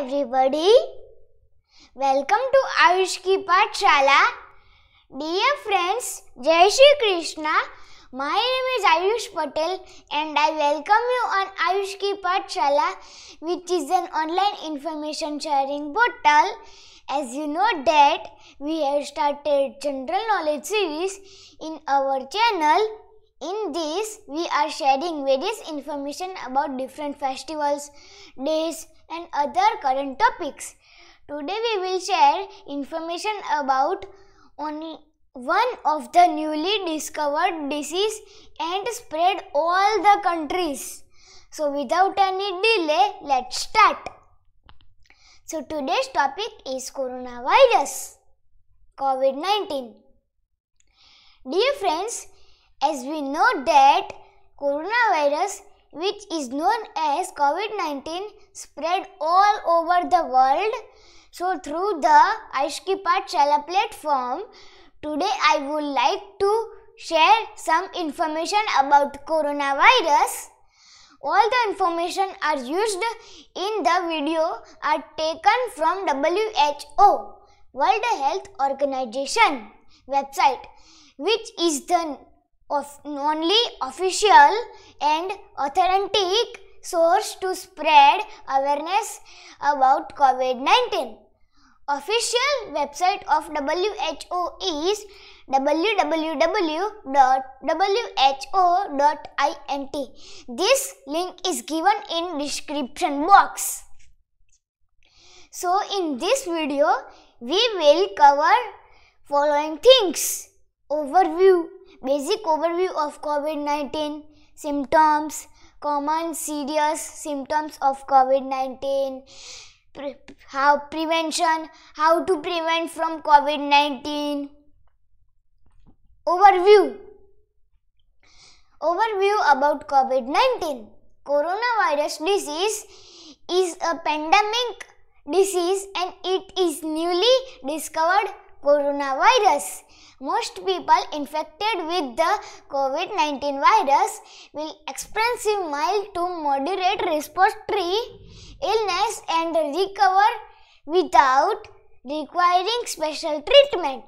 everybody. Welcome to Ayush ki Patshala. Dear friends, Jai Shri Krishna. My name is Ayush Patel and I welcome you on Ayush ki Patshala which is an online information sharing portal. As you know that we have started general knowledge series in our channel. In this, we are sharing various information about different festivals, days, and other current topics. Today we will share information about only one of the newly discovered disease and spread all the countries. So without any delay, let's start. So today's topic is coronavirus, COVID-19. Dear friends, as we know that coronavirus which is known as COVID-19 spread all over the world. So through the Aishki Chala platform, today I would like to share some information about coronavirus. All the information are used in the video are taken from WHO, World Health Organization website, which is the of only official and authentic source to spread awareness about COVID-19. Official website of WHO is www.who.int. This link is given in description box. So in this video, we will cover following things. Overview Basic overview of COVID-19 symptoms, common serious symptoms of COVID-19, pre how prevention, how to prevent from COVID-19. Overview Overview about COVID-19 Coronavirus disease is a pandemic disease and it is newly discovered coronavirus. Most people infected with the COVID-19 virus will experience mild to moderate respiratory illness and recover without requiring special treatment.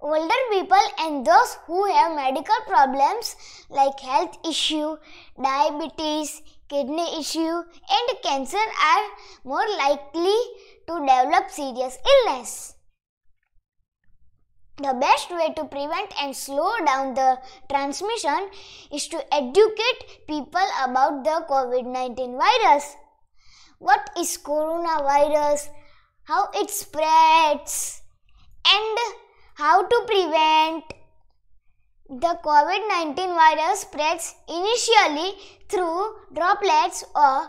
Older people and those who have medical problems like health issue, diabetes, kidney issue and cancer are more likely to develop serious illness the best way to prevent and slow down the transmission is to educate people about the COVID-19 virus. What is coronavirus? How it spreads and how to prevent the COVID-19 virus spreads initially through droplets of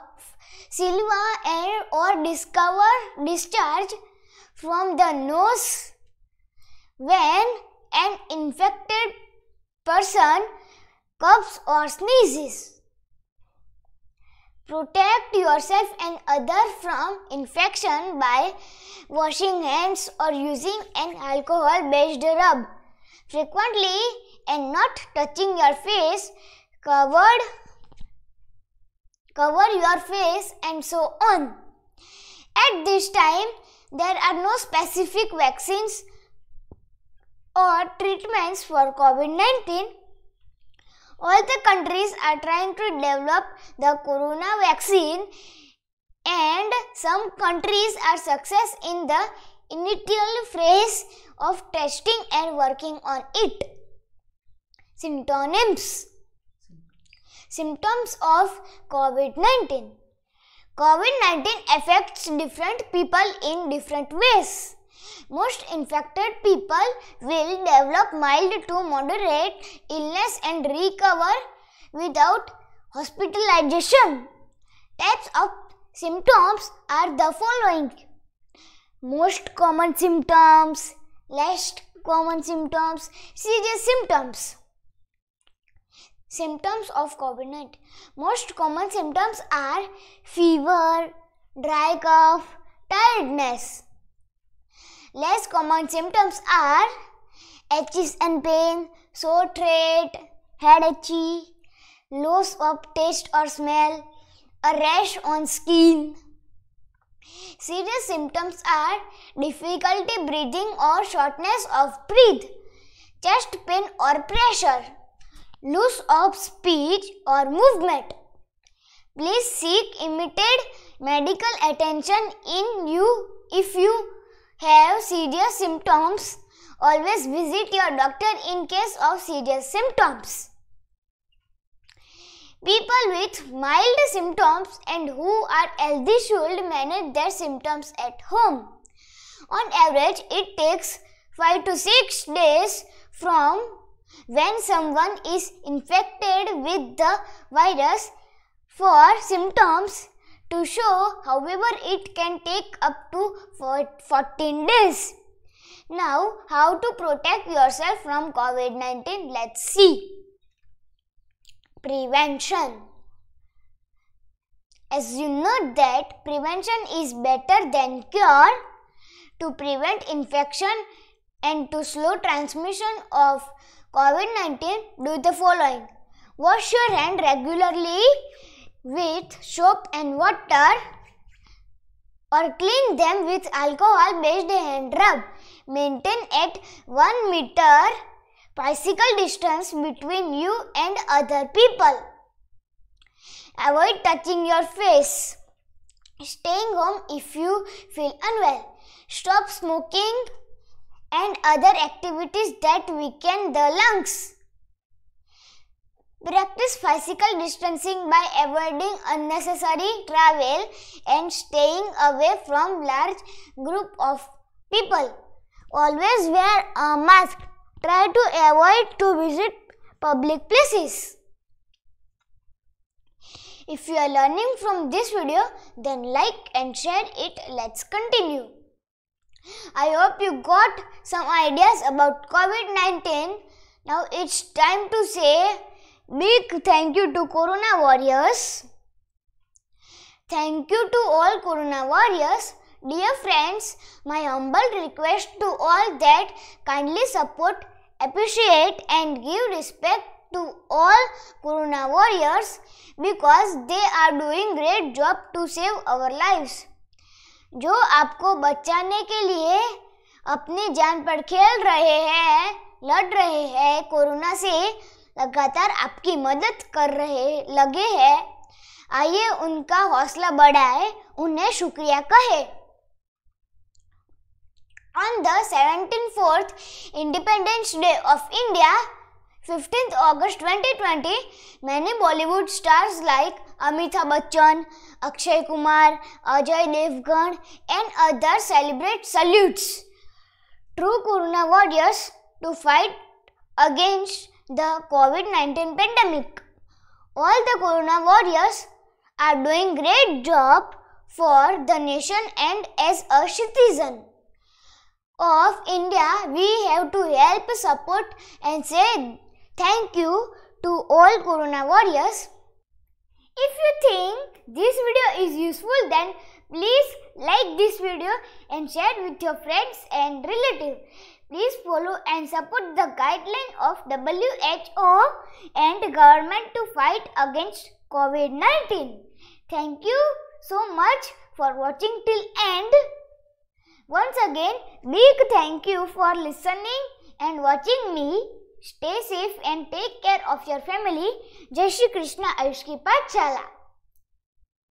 saliva air, or discover discharge from the nose when an infected person coughs or sneezes. Protect yourself and others from infection by washing hands or using an alcohol based rub frequently and not touching your face covered cover your face and so on at this time there are no specific vaccines or treatments for COVID-19. All the countries are trying to develop the corona vaccine and some countries are success in the initial phase of testing and working on it. Symptoms Symptoms of COVID-19 COVID-19 affects different people in different ways. Most infected people will develop mild to moderate illness and recover without hospitalization. Types of symptoms are the following. Most common symptoms, least common symptoms, serious symptoms. Symptoms of COVID-19. Most common symptoms are fever, dry cough, tiredness. Less common symptoms are itches and pain, sore throat, head itchy, loss of taste or smell, a rash on skin. Serious symptoms are difficulty breathing or shortness of breath, chest pain or pressure, loss of speech or movement. Please seek immediate medical attention in you if you have serious symptoms, always visit your doctor in case of serious symptoms. People with mild symptoms and who are healthy should manage their symptoms at home. On average, it takes 5 to 6 days from when someone is infected with the virus for symptoms to show however it can take up to 14 days. Now how to protect yourself from COVID-19 let's see. Prevention As you know that prevention is better than cure to prevent infection and to slow transmission of COVID-19 do the following. Wash your hand regularly with soap and water or clean them with alcohol based hand rub. Maintain at 1 meter bicycle distance between you and other people. Avoid touching your face. Staying home if you feel unwell. Stop smoking and other activities that weaken the lungs. Practice physical distancing by avoiding unnecessary travel and staying away from large group of people. Always wear a mask. Try to avoid to visit public places. If you are learning from this video, then like and share it. Let's continue. I hope you got some ideas about COVID-19. Now it's time to say Big thank you to Corona Warriors. Thank you to all Corona Warriors. Dear friends, my humble request to all that kindly support, appreciate and give respect to all Corona Warriors because they are doing great job to save our lives. जो आपको बचाने के लिए अपनी जान पर खेल रहे हैं लड़ रहे हैं कोरोना से लगातार आपकी मदद कर रहे लगे हैं आइए उनका हौसला बढ़ाए उन्हें शुक्रिया कहे on the seventy fourth independence day of India fifteenth August twenty twenty मैंने Bollywood stars like Amitabh Bachchan Akshay Kumar Ajay Devgan and other celebrate salutes true corona warriors to fight against the COVID-19 pandemic. All the corona warriors are doing great job for the nation and as a citizen of India, we have to help support and say thank you to all corona warriors. If you think this video is useful then please like this video and share with your friends and relatives. Please follow and support the guideline of WHO and government to fight against COVID-19. Thank you so much for watching till end. Once again, big thank you for listening and watching me. Stay safe and take care of your family. Jai Shri Krishna Ayush Pachala.